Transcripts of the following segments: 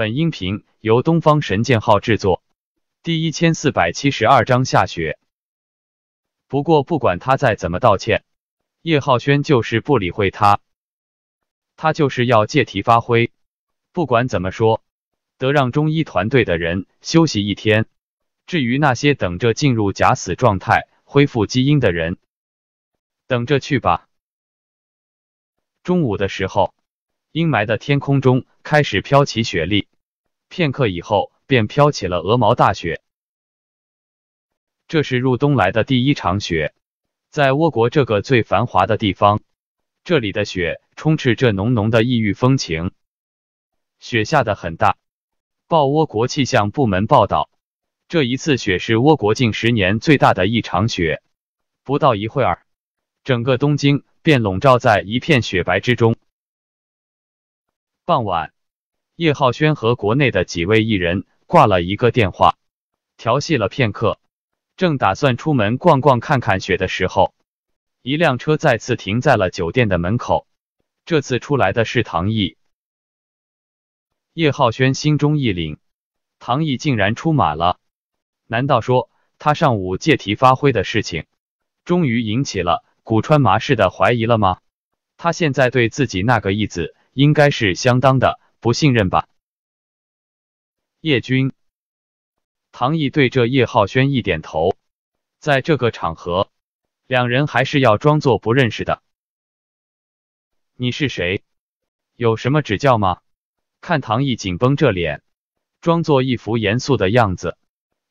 本音频由东方神剑号制作，第一千四百七十二章下雪。不过，不管他再怎么道歉，叶浩轩就是不理会他。他就是要借题发挥。不管怎么说，得让中医团队的人休息一天。至于那些等着进入假死状态恢复基因的人，等着去吧。中午的时候，阴霾的天空中开始飘起雪粒。片刻以后，便飘起了鹅毛大雪。这是入冬来的第一场雪，在倭国这个最繁华的地方，这里的雪充斥着浓浓的异域风情。雪下的很大，报倭国气象部门报道，这一次雪是倭国近十年最大的一场雪。不到一会儿，整个东京便笼罩在一片雪白之中。傍晚。叶浩轩和国内的几位艺人挂了一个电话，调戏了片刻，正打算出门逛逛看看雪的时候，一辆车再次停在了酒店的门口。这次出来的是唐毅。叶浩轩心中一凛，唐毅竟然出马了。难道说他上午借题发挥的事情，终于引起了古川麻世的怀疑了吗？他现在对自己那个义子应该是相当的。不信任吧，叶军。唐毅对着叶浩轩一点头，在这个场合，两人还是要装作不认识的。你是谁？有什么指教吗？看唐毅紧绷着脸，装作一副严肃的样子，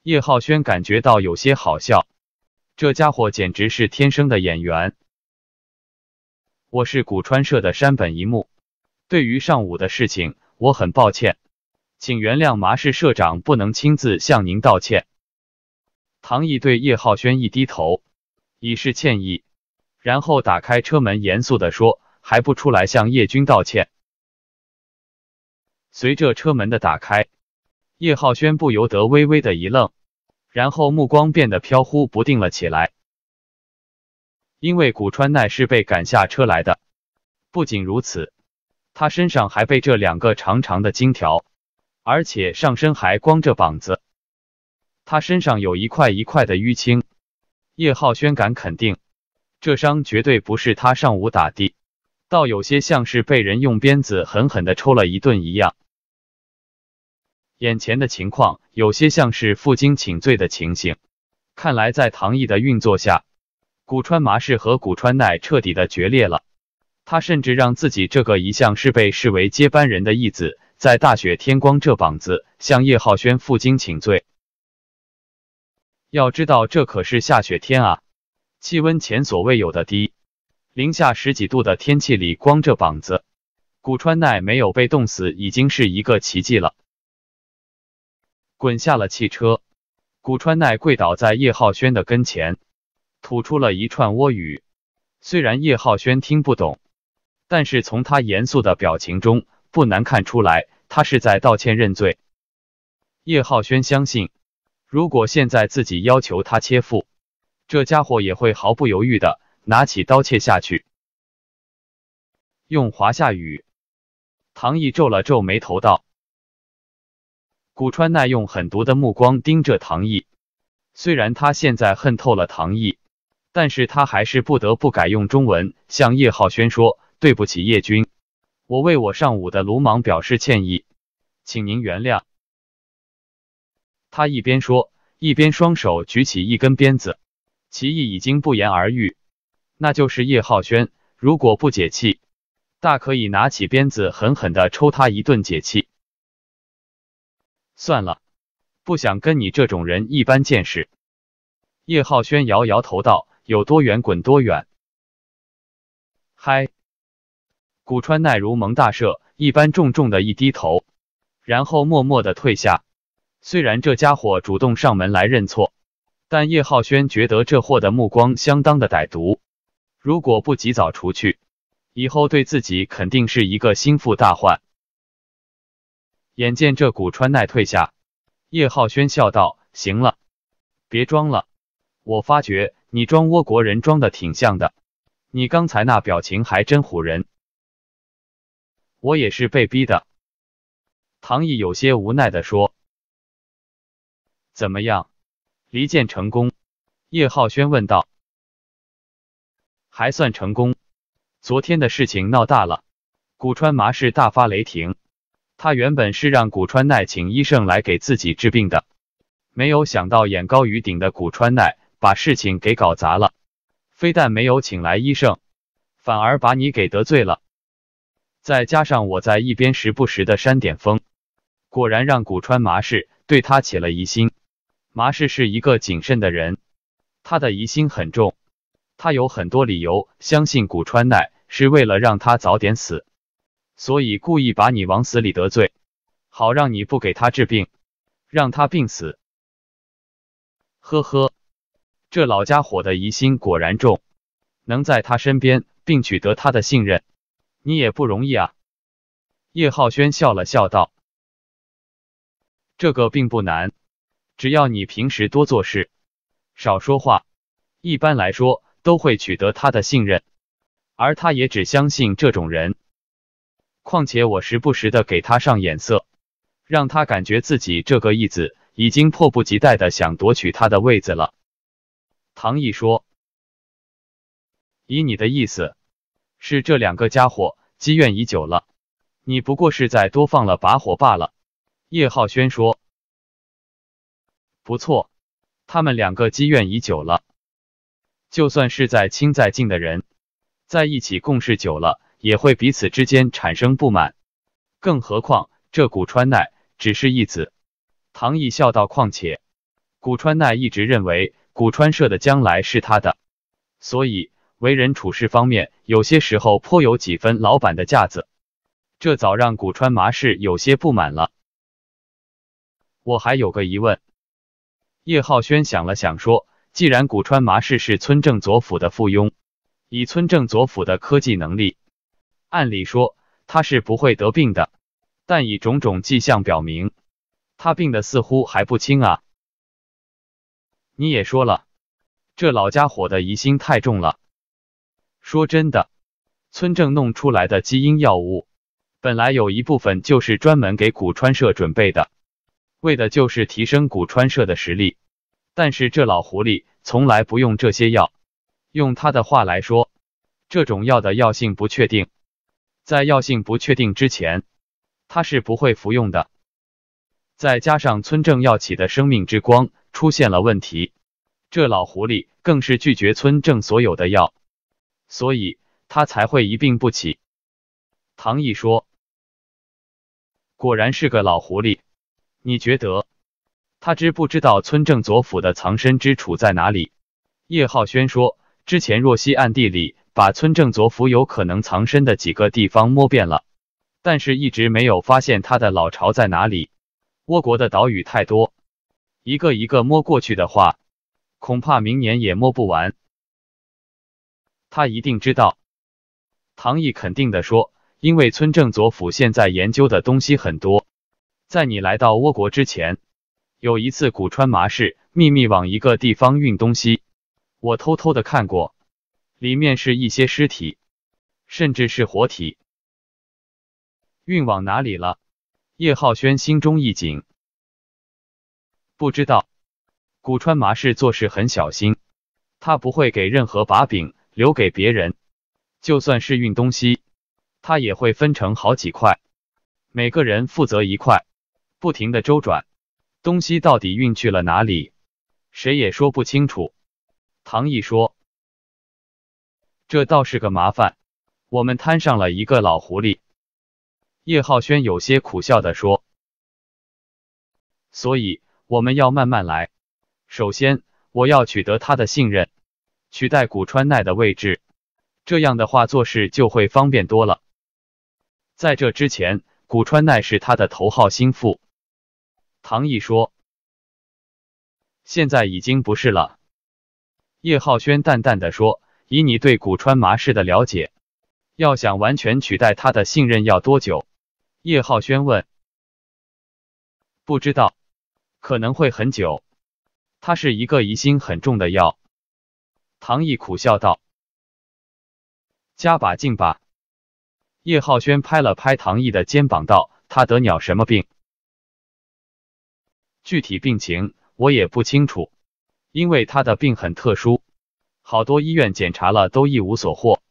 叶浩轩感觉到有些好笑，这家伙简直是天生的演员。我是古川社的山本一木。对于上午的事情，我很抱歉，请原谅麻氏社长不能亲自向您道歉。唐毅对叶浩轩一低头，以示歉意，然后打开车门，严肃地说：“还不出来向叶军道歉？”随着车门的打开，叶浩轩不由得微微的一愣，然后目光变得飘忽不定了起来。因为古川奈是被赶下车来的，不仅如此。他身上还被这两个长长的金条，而且上身还光着膀子。他身上有一块一块的淤青，叶浩轩敢肯定，这伤绝对不是他上午打的，倒有些像是被人用鞭子狠狠的抽了一顿一样。眼前的情况有些像是负荆请罪的情形。看来在唐毅的运作下，古川麻世和古川奈彻底的决裂了。他甚至让自己这个一向是被视为接班人的义子，在大雪天光这膀子向叶浩轩负荆请罪。要知道，这可是下雪天啊，气温前所未有的低，零下十几度的天气里光着膀子，古川奈没有被冻死已经是一个奇迹了。滚下了汽车，古川奈跪倒在叶浩轩的跟前，吐出了一串倭语，虽然叶浩轩听不懂。但是从他严肃的表情中不难看出来，他是在道歉认罪。叶浩轩相信，如果现在自己要求他切腹，这家伙也会毫不犹豫的拿起刀切下去。用华夏语，唐毅皱了皱眉头道：“古川奈用狠毒的目光盯着唐毅，虽然他现在恨透了唐毅，但是他还是不得不改用中文向叶浩轩说。”对不起，叶军，我为我上午的鲁莽表示歉意，请您原谅。他一边说，一边双手举起一根鞭子，其意已经不言而喻，那就是叶浩轩如果不解气，大可以拿起鞭子狠狠的抽他一顿解气。算了，不想跟你这种人一般见识。叶浩轩摇摇头道：“有多远滚多远。”嗨。古川奈如蒙大赦一般，重重的一低头，然后默默的退下。虽然这家伙主动上门来认错，但叶浩轩觉得这货的目光相当的歹毒。如果不及早除去，以后对自己肯定是一个心腹大患。眼见这古川奈退下，叶浩轩笑道：“行了，别装了，我发觉你装倭国人装的挺像的，你刚才那表情还真唬人。”我也是被逼的，唐毅有些无奈的说：“怎么样，离间成功？”叶浩轩问道。“还算成功，昨天的事情闹大了，古川麻氏大发雷霆。他原本是让古川奈请医生来给自己治病的，没有想到眼高于顶的古川奈把事情给搞砸了，非但没有请来医生，反而把你给得罪了。”再加上我在一边时不时的扇点风，果然让古川麻世对他起了疑心。麻世是一个谨慎的人，他的疑心很重。他有很多理由相信古川奈是为了让他早点死，所以故意把你往死里得罪，好让你不给他治病，让他病死。呵呵，这老家伙的疑心果然重，能在他身边并取得他的信任。你也不容易啊，叶浩轩笑了笑道：“这个并不难，只要你平时多做事，少说话，一般来说都会取得他的信任，而他也只相信这种人。况且我时不时的给他上眼色，让他感觉自己这个义子已经迫不及待的想夺取他的位子了。”唐毅说：“以你的意思。”是这两个家伙积怨已久了，你不过是在多放了把火罢了。”叶浩轩说。“不错，他们两个积怨已久了，就算是在亲在近的人，在一起共事久了，也会彼此之间产生不满。更何况这古川奈只是一子。”唐毅笑道。“况且，古川奈一直认为古川社的将来是他的，所以。”为人处事方面，有些时候颇有几分老板的架子，这早让古川麻氏有些不满了。我还有个疑问，叶浩轩想了想说：“既然古川麻氏是村正左府的附庸，以村正左府的科技能力，按理说他是不会得病的。但以种种迹象表明，他病的似乎还不轻啊。”你也说了，这老家伙的疑心太重了。说真的，村政弄出来的基因药物，本来有一部分就是专门给古川社准备的，为的就是提升古川社的实力。但是这老狐狸从来不用这些药，用他的话来说，这种药的药性不确定，在药性不确定之前，他是不会服用的。再加上村政药企的生命之光出现了问题，这老狐狸更是拒绝村政所有的药。所以他才会一病不起。唐毅说：“果然是个老狐狸，你觉得他知不知道村正左府的藏身之处在哪里？”叶浩轩说：“之前若曦暗地里把村正左府有可能藏身的几个地方摸遍了，但是一直没有发现他的老巢在哪里。倭国的岛屿太多，一个一个摸过去的话，恐怕明年也摸不完。”他一定知道，唐毅肯定的说：“因为村正佐府现在研究的东西很多，在你来到倭国之前，有一次古川麻氏秘密往一个地方运东西，我偷偷的看过，里面是一些尸体，甚至是活体。运往哪里了？”叶浩轩心中一紧，不知道古川麻氏做事很小心，他不会给任何把柄。留给别人，就算是运东西，他也会分成好几块，每个人负责一块，不停的周转，东西到底运去了哪里，谁也说不清楚。唐毅说：“这倒是个麻烦，我们摊上了一个老狐狸。”叶浩轩有些苦笑的说：“所以我们要慢慢来，首先我要取得他的信任。”取代古川奈的位置，这样的话做事就会方便多了。在这之前，古川奈是他的头号心腹。唐毅说：“现在已经不是了。”叶浩轩淡淡的说：“以你对古川麻氏的了解，要想完全取代他的信任要多久？”叶浩轩问：“不知道，可能会很久。他是一个疑心很重的药。”唐毅苦笑道：“加把劲吧。”叶浩轩拍了拍唐毅的肩膀道：“他得鸟什么病？具体病情我也不清楚，因为他的病很特殊，好多医院检查了都一无所获。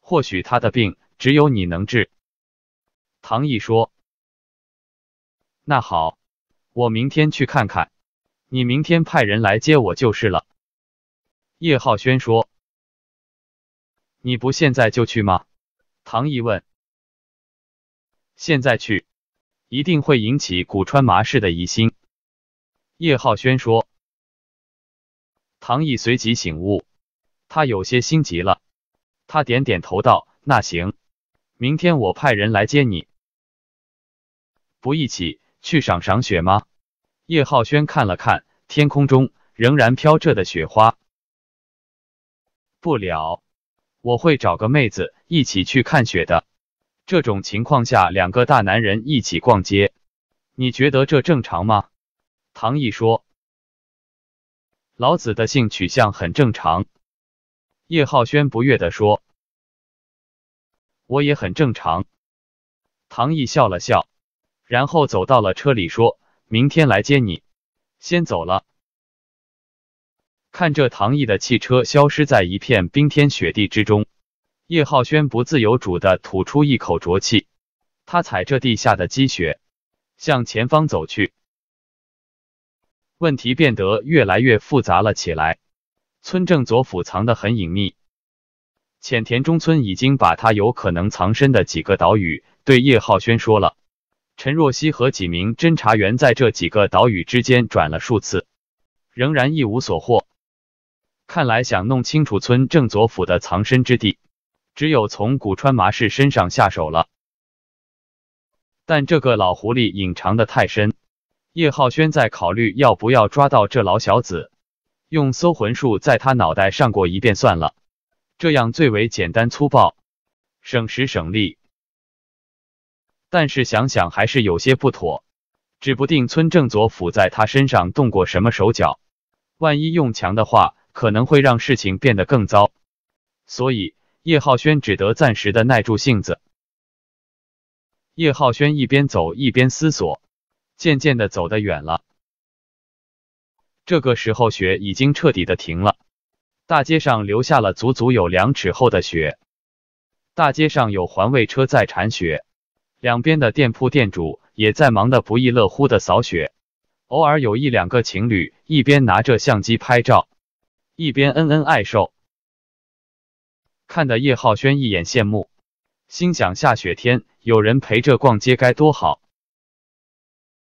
或许他的病只有你能治。”唐毅说：“那好，我明天去看看，你明天派人来接我就是了。”叶浩轩说：“你不现在就去吗？”唐毅问。“现在去，一定会引起古川麻氏的疑心。”叶浩轩说。唐毅随即醒悟，他有些心急了。他点点头道：“那行，明天我派人来接你。不一起去赏赏雪吗？”叶浩轩看了看天空中仍然飘着的雪花。不了，我会找个妹子一起去看雪的。这种情况下，两个大男人一起逛街，你觉得这正常吗？唐毅说：“老子的性取向很正常。”叶浩轩不悦的说：“我也很正常。”唐毅笑了笑，然后走到了车里，说明天来接你，先走了。看着唐毅的汽车消失在一片冰天雪地之中，叶浩轩不自由主的吐出一口浊气。他踩着地下的积雪，向前方走去。问题变得越来越复杂了起来。村正左府藏得很隐秘，浅田中村已经把他有可能藏身的几个岛屿对叶浩轩说了。陈若曦和几名侦查员在这几个岛屿之间转了数次，仍然一无所获。看来想弄清楚村正左辅的藏身之地，只有从古川麻氏身上下手了。但这个老狐狸隐藏的太深，叶浩轩在考虑要不要抓到这老小子，用搜魂术在他脑袋上过一遍算了，这样最为简单粗暴，省时省力。但是想想还是有些不妥，指不定村正左辅在他身上动过什么手脚，万一用强的话。可能会让事情变得更糟，所以叶浩轩只得暂时的耐住性子。叶浩轩一边走一边思索，渐渐的走得远了。这个时候雪已经彻底的停了，大街上留下了足足有两尺厚的雪。大街上有环卫车在铲雪，两边的店铺店主也在忙得不亦乐乎的扫雪，偶尔有一两个情侣一边拿着相机拍照。一边恩恩爱受看得叶浩轩一眼羡慕，心想下雪天有人陪着逛街该多好。